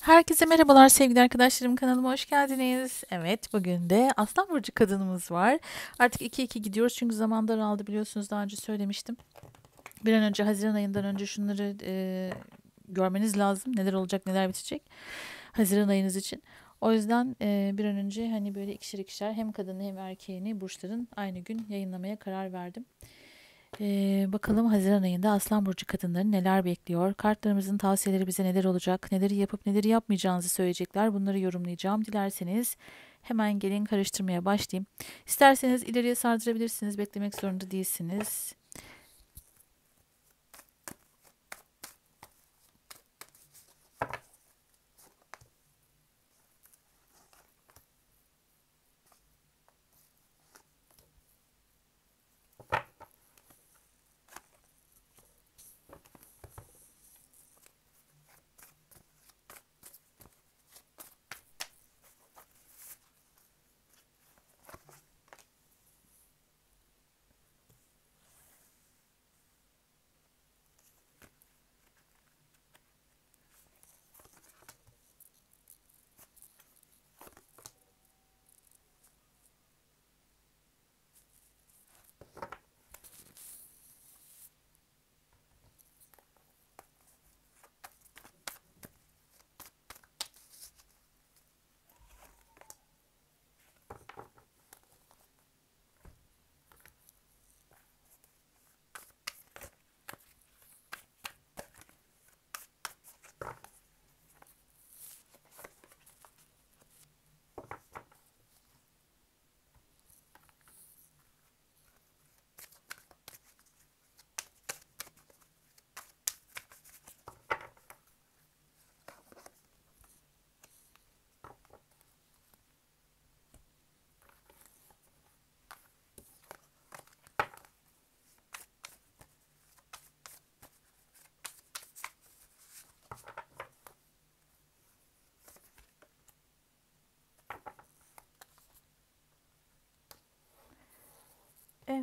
Herkese merhabalar sevgili arkadaşlarım kanalıma hoş geldiniz. Evet bugün de Aslan Burcu kadınımız var. Artık 2-2 gidiyoruz çünkü zaman daraldı biliyorsunuz daha önce söylemiştim. Bir an önce Haziran ayından önce şunları e, görmeniz lazım. Neler olacak neler bitecek Haziran ayınız için. O yüzden e, bir an önce hani böyle ikişer ikişer hem kadını hem erkeğini burçların aynı gün yayınlamaya karar verdim. Ee, bakalım Haziran ayında Aslan Burcu kadınları neler bekliyor? Kartlarımızın tavsiyeleri bize neler olacak? Neleri yapıp neleri yapmayacağınızı söyleyecekler. Bunları yorumlayacağım. Dilerseniz hemen gelin karıştırmaya başlayayım. İsterseniz ileriye sardırabilirsiniz. Beklemek zorunda değilsiniz.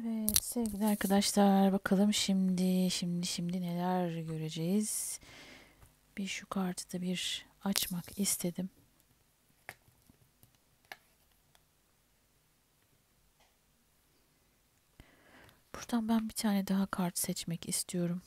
Evet sevgili arkadaşlar bakalım şimdi şimdi şimdi neler göreceğiz. Bir şu kartı da bir açmak istedim. Buradan ben bir tane daha kart seçmek istiyorum.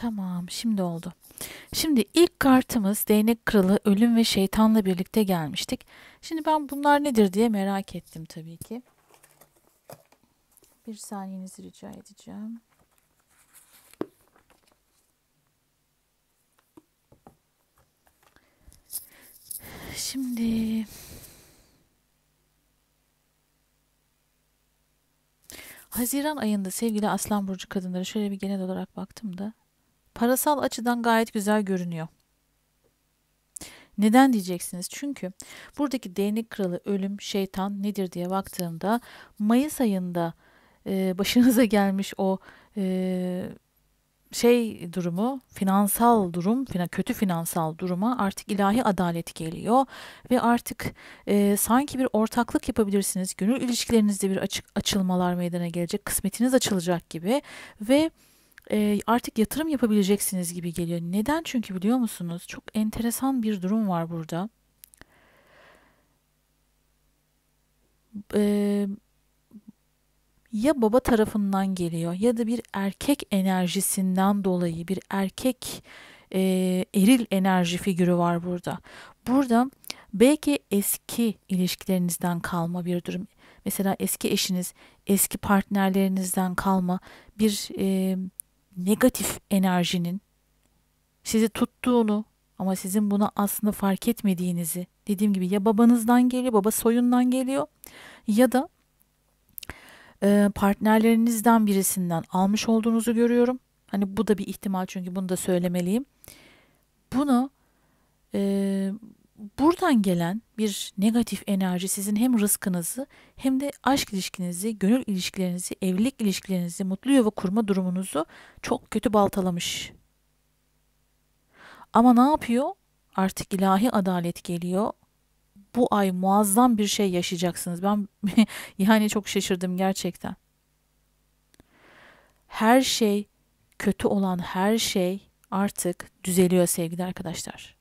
Tamam şimdi oldu. Şimdi ilk kartımız değnek kralı ölüm ve şeytanla birlikte gelmiştik. Şimdi ben bunlar nedir diye merak ettim tabii ki. Bir saniyenizi rica edeceğim. Şimdi Haziran ayında sevgili Aslan Burcu kadınları şöyle bir genel olarak baktım da parasal açıdan gayet güzel görünüyor. Neden diyeceksiniz? Çünkü buradaki değnek kralı ölüm, şeytan nedir diye baktığımda Mayıs ayında e, başınıza gelmiş o e, şey durumu, finansal durum, kötü finansal duruma artık ilahi adalet geliyor ve artık e, sanki bir ortaklık yapabilirsiniz. Gönül ilişkilerinizde bir açık açılmalar meydana gelecek, kısmetiniz açılacak gibi ve e, artık yatırım yapabileceksiniz gibi geliyor. Neden? Çünkü biliyor musunuz çok enteresan bir durum var burada. E, ya baba tarafından geliyor ya da bir erkek enerjisinden dolayı bir erkek e, eril enerji figürü var burada. Burada belki eski ilişkilerinizden kalma bir durum. Mesela eski eşiniz, eski partnerlerinizden kalma bir e, negatif enerjinin sizi tuttuğunu ama sizin buna aslında fark etmediğinizi dediğim gibi ya babanızdan geliyor, baba soyundan geliyor ya da e, partnerlerinizden birisinden almış olduğunuzu görüyorum. Hani bu da bir ihtimal çünkü bunu da söylemeliyim. Bunu e, buradan gelen bir negatif enerji sizin hem rızkınızı hem de aşk ilişkinizi, gönül ilişkilerinizi, evlilik ilişkilerinizi, mutlu yuva kurma durumunuzu çok kötü baltalamış. Ama ne yapıyor? Artık ilahi adalet geliyor. Bu ay muazzam bir şey yaşayacaksınız. Ben yani çok şaşırdım gerçekten. Her şey, kötü olan her şey artık düzeliyor sevgili arkadaşlar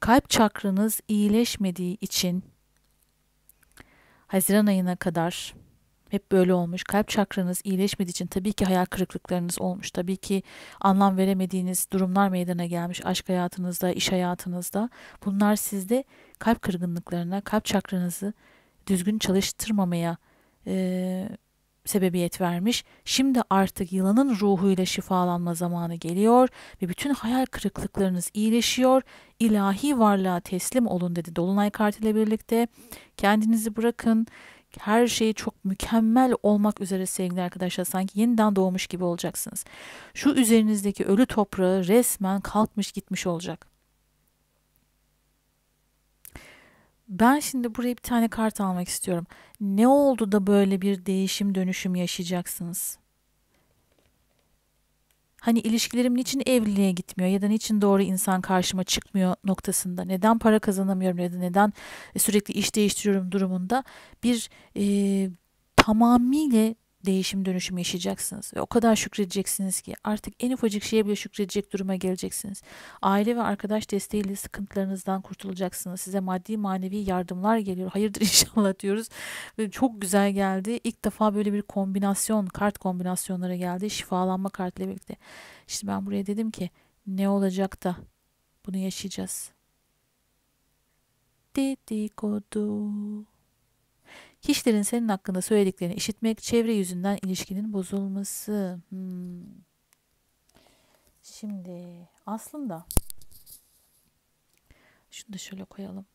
kalp çakranız iyileşmediği için Haziran ayına kadar hep böyle olmuş. Kalp çakranız iyileşmediği için tabii ki hayal kırıklıklarınız olmuş. Tabii ki anlam veremediğiniz durumlar meydana gelmiş aşk hayatınızda, iş hayatınızda. Bunlar sizde kalp kırgınlıklarına, kalp çakranızı düzgün çalıştırmamaya e, sebebiyet vermiş. Şimdi artık yılanın ruhuyla şifalanma zamanı geliyor ve bütün hayal kırıklıklarınız iyileşiyor. İlahi varlığa teslim olun dedi Dolunay kartıyla birlikte. Kendinizi bırakın. Her şeyi çok mükemmel olmak üzere sevgili arkadaşlar sanki yeniden doğmuş gibi olacaksınız. Şu üzerinizdeki ölü toprağı resmen kalkmış gitmiş olacak. ben şimdi buraya bir tane kart almak istiyorum. Ne oldu da böyle bir değişim dönüşüm yaşayacaksınız? Hani ilişkilerim için evliliğe gitmiyor ya da niçin doğru insan karşıma çıkmıyor noktasında neden para kazanamıyorum ya da neden e, sürekli iş değiştiriyorum durumunda bir e, tamamıyla değişim dönüşüm yaşayacaksınız ve o kadar şükredeceksiniz ki artık en ufacık şeye bile şükredecek duruma geleceksiniz. Aile ve arkadaş desteğiyle sıkıntılarınızdan kurtulacaksınız. Size maddi manevi yardımlar geliyor. Hayırdır inşallah diyoruz. Ve çok güzel geldi. İlk defa böyle bir kombinasyon, kart kombinasyonları geldi. Şifalanma kartla birlikte. Şimdi ben buraya dedim ki ne olacak da bunu yaşayacağız. Dedikodu. Kişilerin senin hakkında söylediklerini işitmek, çevre yüzünden ilişkinin bozulması. Hmm. Şimdi aslında şunu da şöyle koyalım.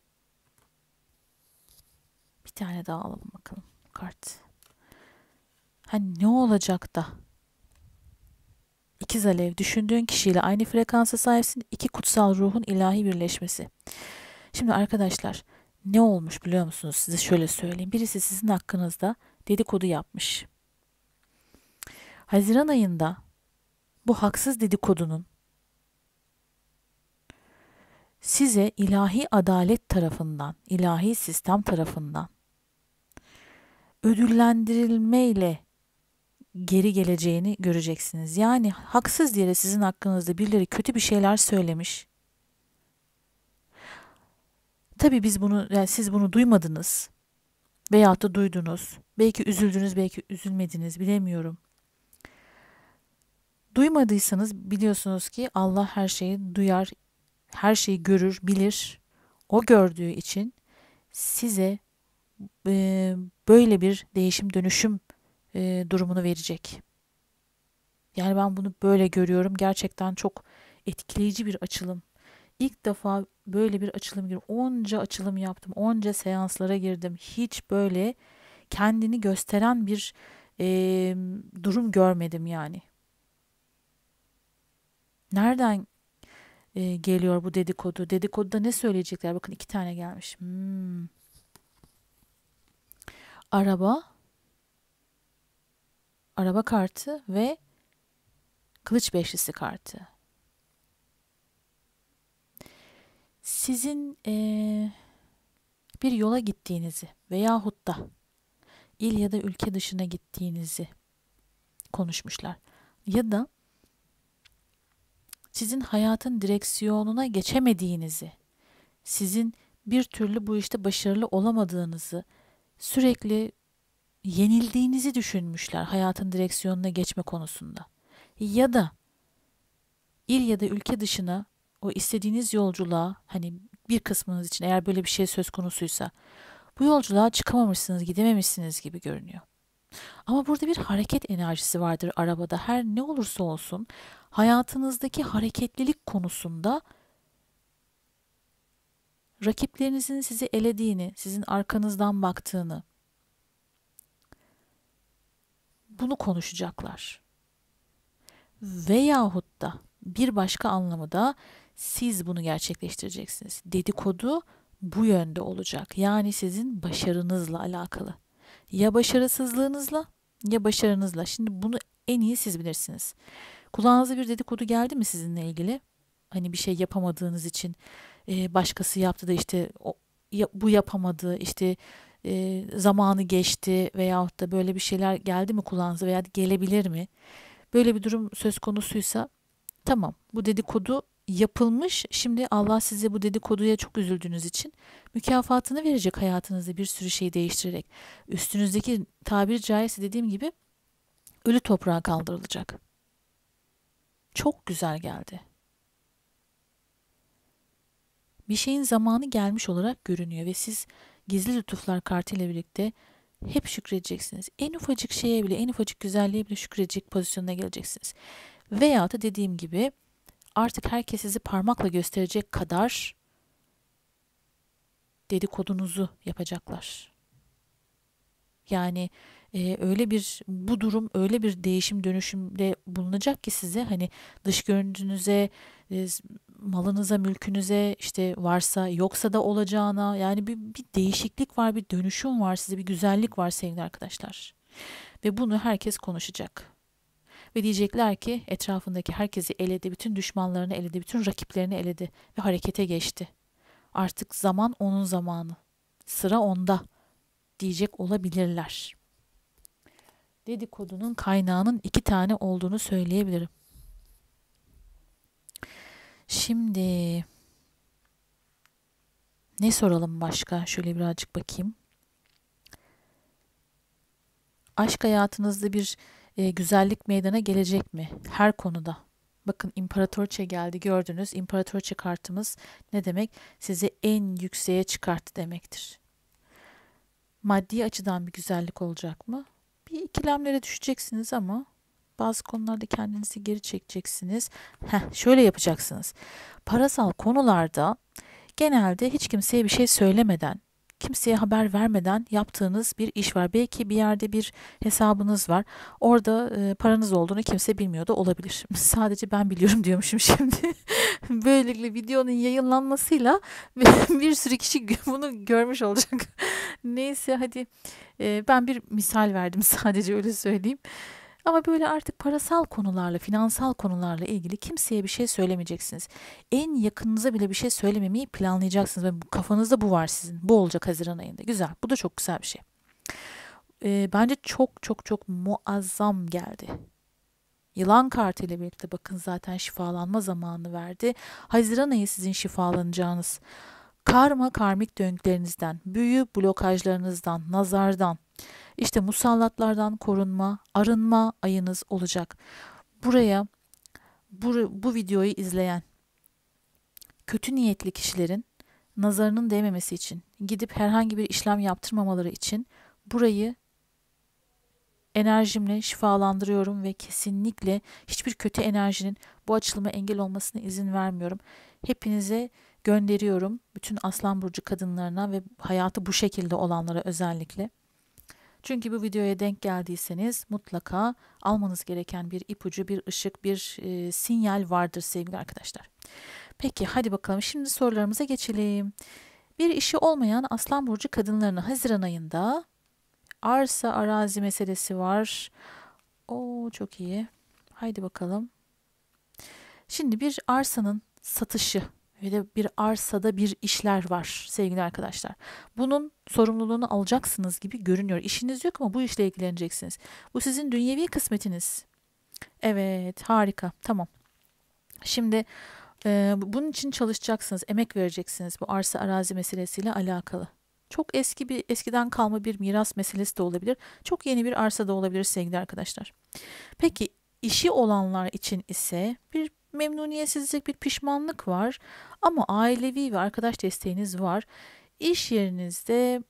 Bir tane daha alalım bakalım kart. Hani ne olacak da? İkiz alev düşündüğün kişiyle aynı frekansa sahipsin. İki kutsal ruhun ilahi birleşmesi. Şimdi arkadaşlar ne olmuş biliyor musunuz? Size şöyle söyleyeyim. Birisi sizin hakkınızda dedikodu yapmış. Haziran ayında bu haksız dedikodunun size ilahi adalet tarafından, ilahi sistem tarafından ödüllendirilmeyle geri geleceğini göreceksiniz. Yani haksız yere sizin hakkınızda birileri kötü bir şeyler söylemiş. Tabii biz bunu yani siz bunu duymadınız veya da duydunuz. Belki üzüldünüz, belki üzülmediniz bilemiyorum. Duymadıysanız biliyorsunuz ki Allah her şeyi duyar, her şeyi görür, bilir. O gördüğü için size e, böyle bir değişim dönüşüm e, durumunu verecek. Yani ben bunu böyle görüyorum. Gerçekten çok etkileyici bir açılım. İlk defa böyle bir açılım girdim. Onca açılım yaptım. Onca seanslara girdim. Hiç böyle kendini gösteren bir e, durum görmedim yani. Nereden e, geliyor bu dedikodu? Dedikoduda ne söyleyecekler? Bakın iki tane gelmiş. Hmm. Araba, araba kartı ve kılıç beşlisi kartı. sizin e, bir yola gittiğinizi veyahut da il ya da ülke dışına gittiğinizi konuşmuşlar. Ya da sizin hayatın direksiyonuna geçemediğinizi, sizin bir türlü bu işte başarılı olamadığınızı, sürekli yenildiğinizi düşünmüşler hayatın direksiyonuna geçme konusunda. Ya da il ya da ülke dışına o istediğiniz yolculuğa hani bir kısmınız için eğer böyle bir şey söz konusuysa bu yolculuğa çıkamamışsınız, gidememişsiniz gibi görünüyor. Ama burada bir hareket enerjisi vardır arabada. Her ne olursa olsun hayatınızdaki hareketlilik konusunda rakiplerinizin sizi elediğini, sizin arkanızdan baktığını bunu konuşacaklar. Veyahut da bir başka anlamı da siz bunu gerçekleştireceksiniz. Dedikodu bu yönde olacak. Yani sizin başarınızla alakalı. Ya başarısızlığınızla ya başarınızla. Şimdi bunu en iyi siz bilirsiniz. Kulağınıza bir dedikodu geldi mi sizinle ilgili? Hani bir şey yapamadığınız için e, başkası yaptı da işte bu yapamadı işte e, zamanı geçti veyahut da böyle bir şeyler geldi mi kulağınıza veya gelebilir mi? Böyle bir durum söz konusuysa Tamam bu dedikodu yapılmış. Şimdi Allah size bu dedikoduya çok üzüldüğünüz için mükafatını verecek hayatınızda bir sürü şey değiştirerek. Üstünüzdeki tabir caizse dediğim gibi ölü toprağa kaldırılacak. Çok güzel geldi. Bir şeyin zamanı gelmiş olarak görünüyor ve siz gizli lütuflar kartıyla birlikte hep şükredeceksiniz. En ufacık şeye bile, en ufacık güzelliğe bile şükredecek pozisyonuna geleceksiniz. Veya da dediğim gibi artık herkes sizi parmakla gösterecek kadar dedikodunuzu yapacaklar. Yani e, öyle bir bu durum öyle bir değişim dönüşümde bulunacak ki size hani dış görüntünüze e, malınıza mülkünüze işte varsa yoksa da olacağına yani bir, bir değişiklik var bir dönüşüm var size bir güzellik var sevgili arkadaşlar ve bunu herkes konuşacak. Ve diyecekler ki etrafındaki herkesi eledi, bütün düşmanlarını eledi, bütün rakiplerini eledi ve harekete geçti. Artık zaman onun zamanı. Sıra onda diyecek olabilirler. Dedikodunun kaynağının iki tane olduğunu söyleyebilirim. Şimdi ne soralım başka? Şöyle birazcık bakayım. Aşk hayatınızda bir e, güzellik meydana gelecek mi? Her konuda. Bakın imparatorça geldi gördünüz. İmparatorça kartımız ne demek? Sizi en yükseğe çıkarttı demektir. Maddi açıdan bir güzellik olacak mı? Bir ikilemlere düşeceksiniz ama bazı konularda kendinizi geri çekeceksiniz. Heh, şöyle yapacaksınız. Parasal konularda genelde hiç kimseye bir şey söylemeden kimseye haber vermeden yaptığınız bir iş var. Belki bir yerde bir hesabınız var. Orada e, paranız olduğunu kimse bilmiyor da olabilir. Sadece ben biliyorum diyormuşum şimdi. Böylelikle videonun yayınlanmasıyla bir sürü kişi bunu görmüş olacak. Neyse hadi e, ben bir misal verdim sadece öyle söyleyeyim. Ama böyle artık parasal konularla, finansal konularla ilgili kimseye bir şey söylemeyeceksiniz. En yakınınıza bile bir şey söylememeyi planlayacaksınız. Ve kafanızda bu var sizin. Bu olacak Haziran ayında. Güzel. Bu da çok güzel bir şey. E, bence çok çok çok muazzam geldi. Yılan kartıyla birlikte bakın zaten şifalanma zamanı verdi. Haziran ayı sizin şifalanacağınız karma karmik döngülerinizden, büyü blokajlarınızdan, nazardan, işte musallatlardan korunma, arınma ayınız olacak. Buraya bu, bu videoyu izleyen kötü niyetli kişilerin nazarının değmemesi için, gidip herhangi bir işlem yaptırmamaları için burayı enerjimle şifalandırıyorum ve kesinlikle hiçbir kötü enerjinin bu açılıma engel olmasına izin vermiyorum. Hepinize gönderiyorum bütün Aslan Burcu kadınlarına ve hayatı bu şekilde olanlara özellikle. Çünkü bu videoya denk geldiyseniz mutlaka almanız gereken bir ipucu, bir ışık, bir e, sinyal vardır sevgili arkadaşlar. Peki hadi bakalım şimdi sorularımıza geçelim. Bir işi olmayan Aslan Burcu kadınlarını Haziran ayında arsa arazi meselesi var. Oo çok iyi. Haydi bakalım. Şimdi bir arsanın satışı ve de bir arsada bir işler var sevgili arkadaşlar. Bunun sorumluluğunu alacaksınız gibi görünüyor. İşiniz yok ama bu işle ilgileneceksiniz. Bu sizin dünyevi kısmetiniz. Evet harika tamam. Şimdi e, bunun için çalışacaksınız, emek vereceksiniz bu arsa arazi meselesiyle alakalı. Çok eski bir eskiden kalma bir miras meselesi de olabilir. Çok yeni bir arsa da olabilir sevgili arkadaşlar. Peki işi olanlar için ise bir memnuniyetsizlik, bir pişmanlık var. Ama ailevi ve arkadaş desteğiniz var. İş yerinizde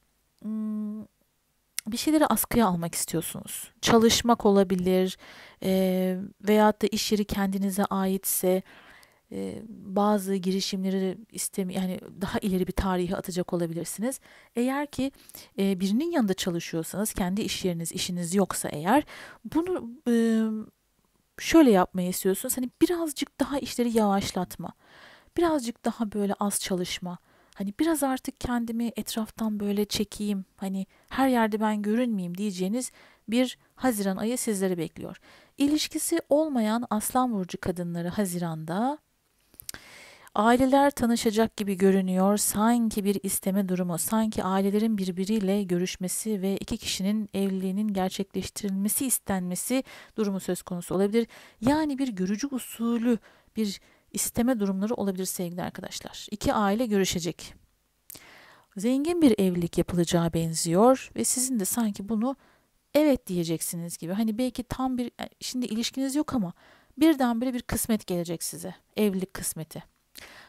bir şeyleri askıya almak istiyorsunuz. Çalışmak olabilir e, veyahut da iş yeri kendinize aitse e, bazı girişimleri istem, yani daha ileri bir tarihe atacak olabilirsiniz. Eğer ki e, birinin yanında çalışıyorsanız kendi iş yeriniz işiniz yoksa eğer bunu e, şöyle yapmayı istiyorsun. Hani birazcık daha işleri yavaşlatma. Birazcık daha böyle az çalışma. Hani biraz artık kendimi etraftan böyle çekeyim. Hani her yerde ben görünmeyeyim diyeceğiniz bir Haziran ayı sizleri bekliyor. İlişkisi olmayan Aslan burcu kadınları Haziran'da Aileler tanışacak gibi görünüyor. Sanki bir isteme durumu, sanki ailelerin birbiriyle görüşmesi ve iki kişinin evliliğinin gerçekleştirilmesi istenmesi durumu söz konusu olabilir. Yani bir görücü usulü bir isteme durumları olabilir sevgili arkadaşlar. İki aile görüşecek. Zengin bir evlilik yapılacağı benziyor ve sizin de sanki bunu evet diyeceksiniz gibi. Hani belki tam bir e, şimdi ilişkiniz yok ama birdenbire bir kısmet gelecek size. Evlilik kısmeti.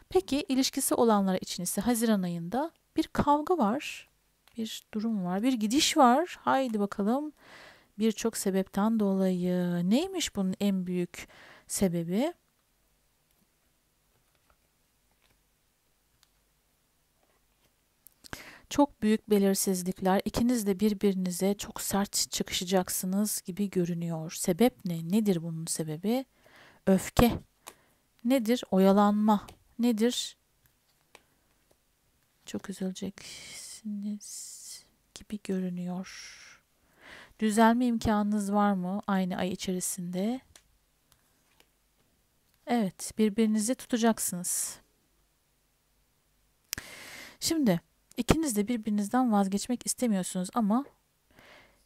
Peki ilişkisi olanlar için ise Haziran ayında bir kavga var, bir durum var, bir gidiş var. Haydi bakalım birçok sebepten dolayı neymiş bunun en büyük sebebi? Çok büyük belirsizlikler. İkiniz de birbirinize çok sert çıkışacaksınız gibi görünüyor. Sebep ne? Nedir bunun sebebi? Öfke. Nedir? Oyalanma nedir? Çok üzüleceksiniz gibi görünüyor. Düzelme imkanınız var mı aynı ay içerisinde? Evet, birbirinizi tutacaksınız. Şimdi ikiniz de birbirinizden vazgeçmek istemiyorsunuz ama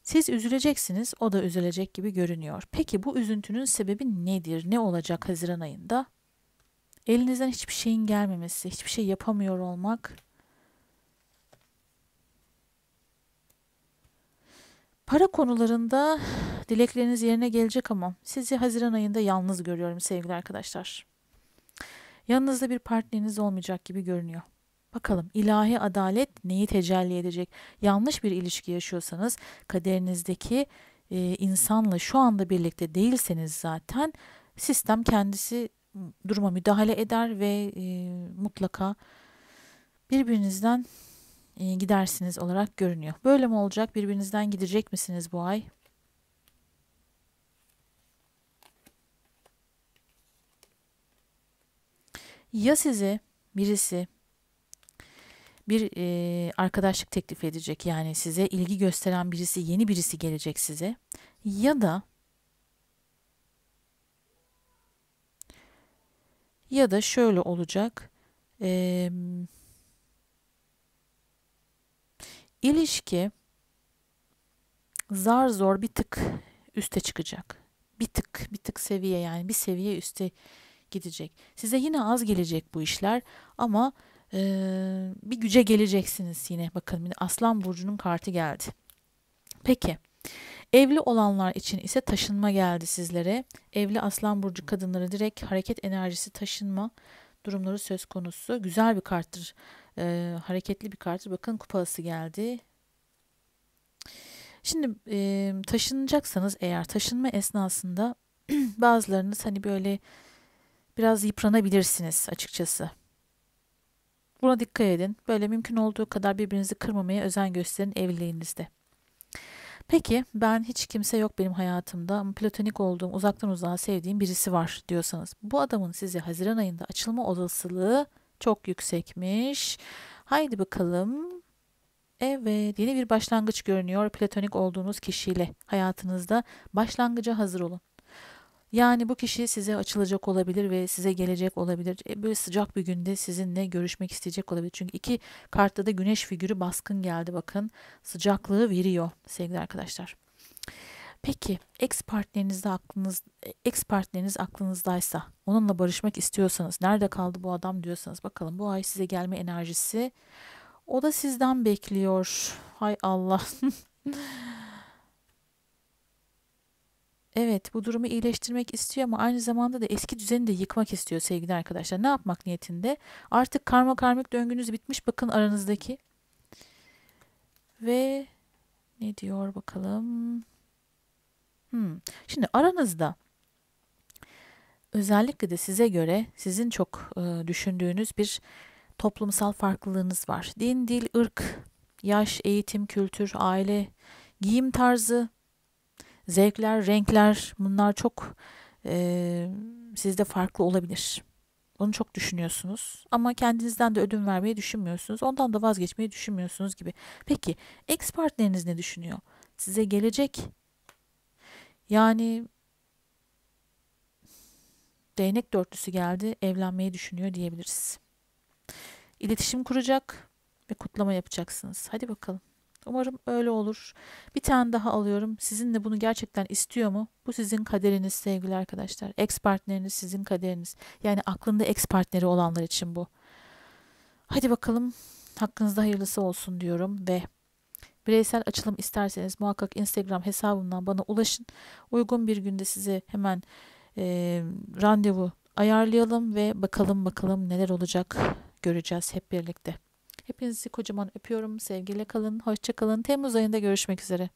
siz üzüleceksiniz, o da üzülecek gibi görünüyor. Peki bu üzüntünün sebebi nedir? Ne olacak Haziran ayında? Elinizden hiçbir şeyin gelmemesi, hiçbir şey yapamıyor olmak. Para konularında dilekleriniz yerine gelecek ama sizi Haziran ayında yalnız görüyorum sevgili arkadaşlar. Yanınızda bir partneriniz olmayacak gibi görünüyor. Bakalım ilahi adalet neyi tecelli edecek? Yanlış bir ilişki yaşıyorsanız kaderinizdeki e, insanla şu anda birlikte değilseniz zaten sistem kendisi duruma müdahale eder ve e, mutlaka birbirinizden e, gidersiniz olarak görünüyor. Böyle mi olacak? Birbirinizden gidecek misiniz bu ay? Ya sizi birisi bir e, arkadaşlık teklif edecek yani size ilgi gösteren birisi yeni birisi gelecek size ya da Ya da şöyle olacak. E, ilişki zar zor bir tık üste çıkacak. Bir tık, bir tık seviye yani bir seviye üste gidecek. Size yine az gelecek bu işler ama e, bir güce geleceksiniz yine. Bakın Aslan Burcu'nun kartı geldi. Peki Evli olanlar için ise taşınma geldi sizlere. Evli aslan burcu kadınlara direkt hareket enerjisi taşınma durumları söz konusu. Güzel bir karttır. Ee, hareketli bir karttır. Bakın kupası geldi. Şimdi e, taşınacaksanız eğer taşınma esnasında bazılarınız hani böyle biraz yıpranabilirsiniz açıkçası. Buna dikkat edin. Böyle mümkün olduğu kadar birbirinizi kırmamaya özen gösterin evliliğinizde. Peki ben hiç kimse yok benim hayatımda ama platonik olduğum uzaktan uzağa sevdiğim birisi var diyorsanız bu adamın size Haziran ayında açılma olasılığı çok yüksekmiş. Haydi bakalım. Evet yeni bir başlangıç görünüyor platonik olduğunuz kişiyle hayatınızda başlangıca hazır olun. Yani bu kişi size açılacak olabilir ve size gelecek olabilir. E, böyle sıcak bir günde sizinle görüşmek isteyecek olabilir. Çünkü iki kartta da güneş figürü baskın geldi bakın. Sıcaklığı veriyor sevgili arkadaşlar. Peki ex partnerinizde aklınız e, ex partneriniz aklınızdaysa onunla barışmak istiyorsanız nerede kaldı bu adam diyorsanız bakalım bu ay size gelme enerjisi o da sizden bekliyor. Hay Allah. Evet bu durumu iyileştirmek istiyor ama aynı zamanda da eski düzeni de yıkmak istiyor sevgili arkadaşlar. Ne yapmak niyetinde? Artık karma karmik döngünüz bitmiş bakın aranızdaki. Ve ne diyor bakalım? Hmm. Şimdi aranızda özellikle de size göre sizin çok e, düşündüğünüz bir toplumsal farklılığınız var. Din, dil, ırk, yaş, eğitim, kültür, aile, giyim tarzı, zevkler, renkler bunlar çok e, sizde farklı olabilir. Onu çok düşünüyorsunuz ama kendinizden de ödün vermeyi düşünmüyorsunuz. Ondan da vazgeçmeyi düşünmüyorsunuz gibi. Peki ex partneriniz ne düşünüyor? Size gelecek yani değnek dörtlüsü geldi evlenmeyi düşünüyor diyebiliriz. İletişim kuracak ve kutlama yapacaksınız. Hadi bakalım. Umarım öyle olur. Bir tane daha alıyorum. Sizin de bunu gerçekten istiyor mu? Bu sizin kaderiniz sevgili arkadaşlar. Ex partneriniz sizin kaderiniz. Yani aklında ex partneri olanlar için bu. Hadi bakalım hakkınızda hayırlısı olsun diyorum ve bireysel açılım isterseniz muhakkak Instagram hesabından bana ulaşın. Uygun bir günde size hemen e, randevu ayarlayalım ve bakalım bakalım neler olacak göreceğiz hep birlikte. Hepinizi kocaman öpüyorum. Sevgiyle kalın, hoşça kalın. Temmuz ayında görüşmek üzere.